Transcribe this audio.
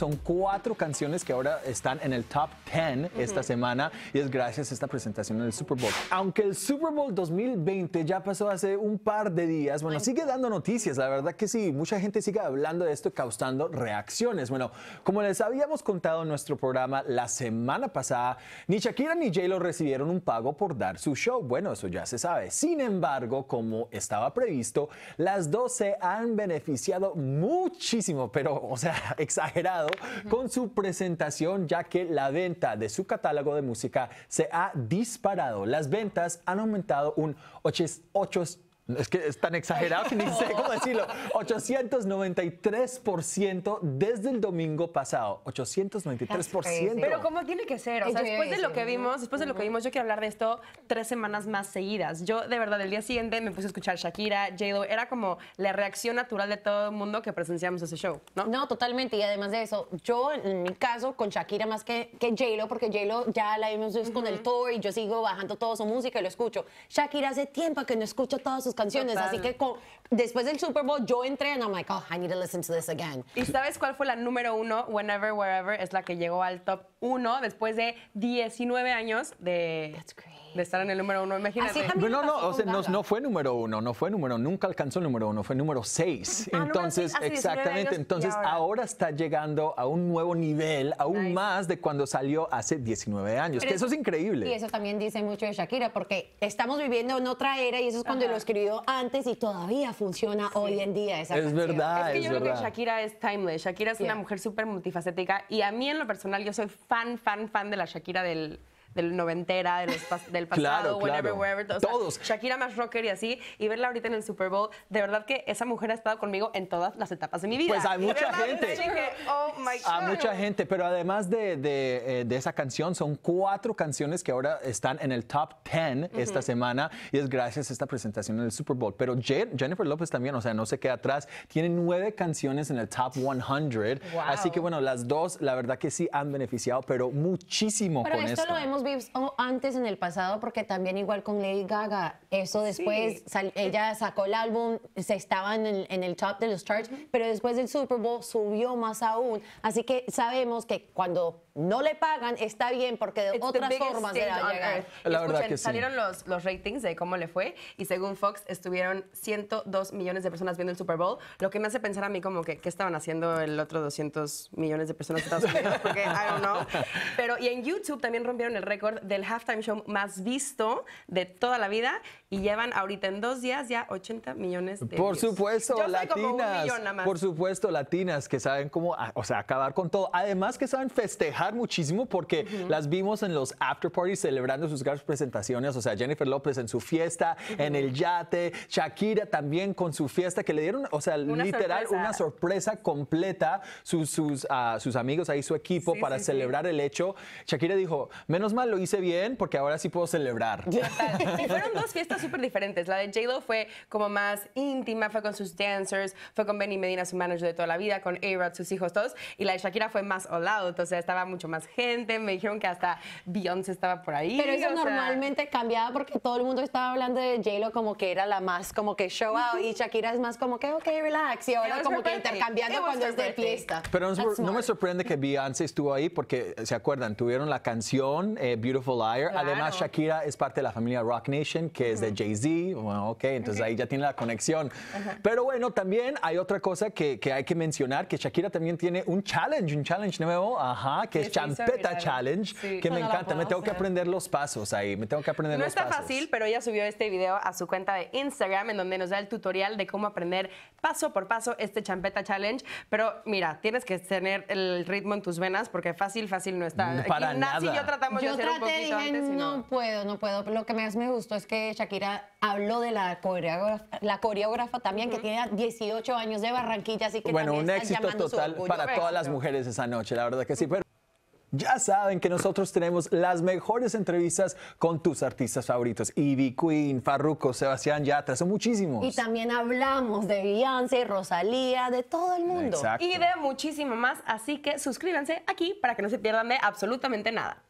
Son cuatro canciones que ahora están en el top 10 esta semana y es gracias a esta presentación en el Super Bowl. Aunque el Super Bowl 2020 ya pasó hace un par de días, bueno, sigue dando noticias, la verdad que sí, mucha gente sigue hablando de esto y causando reacciones. Bueno, como les habíamos contado en nuestro programa la semana pasada, ni Shakira ni J-Lo recibieron un pago por dar su show, bueno, eso ya se sabe. Sin embargo, como estaba previsto, las dos se han beneficiado muchísimo, pero, o sea, exagerado con su presentación ya que la venta de su catálogo de música se ha disparado. Las ventas han aumentado un 8 es que es tan exagerado que ni sé cómo decirlo. 893% desde el domingo pasado. 893%. Pero ¿cómo tiene que ser, o sea, después de lo que vimos, después de lo que vimos, yo quiero hablar de esto tres semanas más seguidas. Yo, de verdad, el día siguiente me puse a escuchar Shakira, J-Lo. Era como la reacción natural de todo el mundo que presenciamos ese show, ¿no? No, totalmente. Y además de eso, yo, en mi caso, con Shakira más que, que J-Lo, porque J-Lo ya la vimos con el tour y yo sigo bajando toda su música y lo escucho. Shakira hace tiempo que no escucho todos sus canciones. Así que después del Super Bowl yo entré and I'm like, oh, I need to listen to this again. ¿Y sabes cuál fue la número uno? Whenever, Wherever es la que llegó al top uno después de 19 años de de estar en el número uno. Imagínate. no, no, no, fue número uno, no fue número, nunca alcanzó el número uno, fue número seis. Ah, entonces, exactamente, entonces ahora. está llegando a un nuevo nivel, aún más de cuando salió hace 19 años, que eso, es increíble. Y eso también dice mucho de Shakira, porque estamos viviendo en otra era y eso es cuando lo escribió antes y todavía funciona hoy en día esa Es verdad, es que yo creo que Shakira es timeless, ¿eh? Shakira es una mujer súper multifacética y a mí en lo personal yo soy fan, fan, fan de la Shakira del del noventera, del pasado, claro, whenever, wherever. Todos. Shakira más rocker y así. Y verla ahorita en el Super Bowl, de verdad que esa mujer ha estado conmigo en todas las etapas de mi vida. Pues hay mucha gente. Oh hay A mucha gente, pero además de, eh, de, esa canción, son cuatro canciones que ahora están en el top 10 esta semana y es gracias a esta presentación en el Super Bowl. Pero Jennifer López también, o sea, no se queda atrás. Tiene nueve canciones en el top 100. Así que bueno, las dos, la verdad que sí han beneficiado, pero muchísimo con esto. esto. Lo hemos antes en el pasado, porque también igual con Lady Gaga, eso después, ella sacó el álbum, se estaban en, el top de los charts, pero después del Super Bowl subió más aún. Así que sabemos que cuando no le pagan está bien, porque de otras formas llegar. La que salieron los, los ratings de cómo le fue y según Fox estuvieron 102 millones de personas viendo el Super Bowl, lo que me hace pensar a mí como que qué estaban haciendo el otro 200 millones de personas de Estados Unidos, porque I don't know. Pero y en YouTube también rompieron el record del halftime show más visto de toda la vida y llevan ahorita en dos días ya 80 millones de Por supuesto, latinas. un millón más. Por supuesto, latinas que saben cómo, ah, o sea, acabar con todo. Además que saben festejar muchísimo porque las vimos en los after parties celebrando sus grandes presentaciones, o sea, Jennifer López en su fiesta, en el yate, Shakira también con su fiesta que le dieron, o sea, literal una sorpresa completa sus sus, ah, sus amigos ahí su equipo para celebrar el hecho. Shakira dijo, "Menos mal lo hice bien porque ahora sí puedo celebrar. Y fueron dos fiestas súper diferentes. La de J-Lo fue como más íntima, fue con sus dancers, fue con Benny Medina, su manager de toda la vida, con a sus hijos, todos. Y la de Shakira fue más all out, o sea, estaba mucho más gente. Me dijeron que hasta Beyoncé estaba por ahí. Pero eso normalmente cambiaba porque todo el mundo estaba hablando de J-Lo como que era la más como que show out y Shakira es más como que, ok, relax. Y ahora como que intercambiando cuando es de fiesta. Pero no, me sorprende que Beyoncé estuvo ahí porque, ¿se acuerdan? Tuvieron la canción. Beautiful Liar. Además, Shakira es parte de la familia Rock Nation, que es de Jay-Z. Bueno, ok, entonces ahí ya tiene la conexión. Pero bueno, también hay otra cosa que, que, hay que mencionar, que Shakira también tiene un challenge, un challenge nuevo, ajá, que es Champeta Challenge, que me encanta. Me tengo que aprender los pasos ahí, me tengo que aprender no los pasos. No está fácil, pero ella subió este video a su cuenta de Instagram, en donde nos da el tutorial de cómo aprender paso por paso este Champeta Challenge. Pero mira, tienes que tener el ritmo en tus venas, porque fácil, fácil no está. Para nada. yo tratamos yo no, puedo, no puedo. Lo que más me gustó es que Shakira habló de la coreógrafa, la coreógrafa también, que tiene 18 años de Barranquilla, así que Bueno, un éxito total para todas las mujeres esa noche, la verdad que sí, pero ya saben que nosotros tenemos las mejores entrevistas con tus artistas favoritos. Ivy Queen, Farruko, Sebastián Yatra, son muchísimos. Y también hablamos de Beyoncé, Rosalía, de todo el mundo. Y de muchísimo más, así que suscríbanse aquí para que no se pierdan de absolutamente nada.